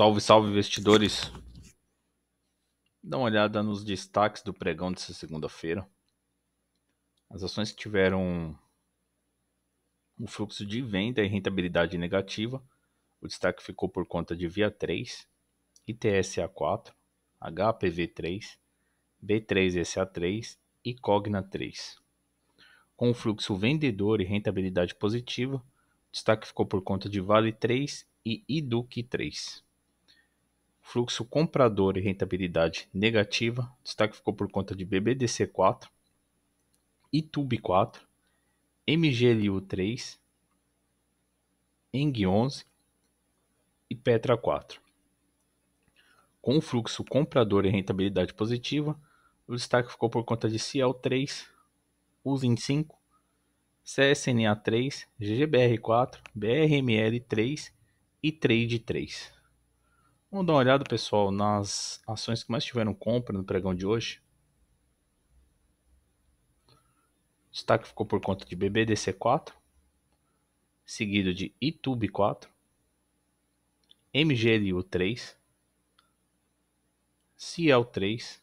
Salve, salve, investidores! Dá uma olhada nos destaques do pregão dessa segunda-feira. As ações que tiveram um fluxo de venda e rentabilidade negativa. O destaque ficou por conta de Via 3, ITSA 4, HPV 3, B3SA 3 e Cogna 3. Com o fluxo vendedor e rentabilidade positiva, o destaque ficou por conta de Vale 3 e Iduque 3. Fluxo comprador e rentabilidade negativa. Destaque ficou por conta de BBDC4, ITUB4, MGLU3, ENG11 e Petra4. Com o fluxo comprador e rentabilidade positiva, o destaque ficou por conta de cial 3 Usin5, CSNA3, GGBR4, BRML3 e Trade3. Vamos dar uma olhada, pessoal, nas ações que mais tiveram compra no pregão de hoje. O destaque ficou por conta de BBDC4, seguido de ITUB4, MGLU3, CL3,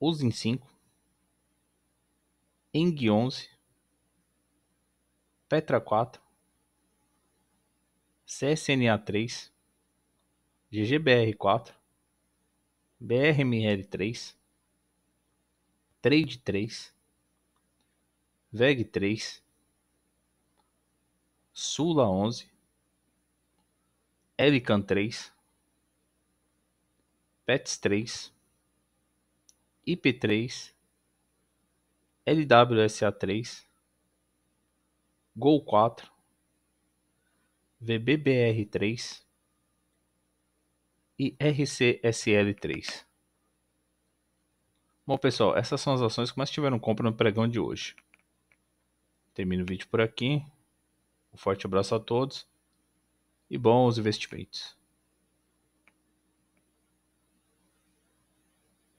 Usin5, ing 11 Petra4, CSNA3, ggbr4, brml3, trade3, veg3, sula11, Elican3, PETS3, IP3, LWSA3, Gol4, VBBR3, e RCSL3. Bom, pessoal, essas são as ações que mais tiveram compra no pregão de hoje. Termino o vídeo por aqui. Um forte abraço a todos e bons investimentos.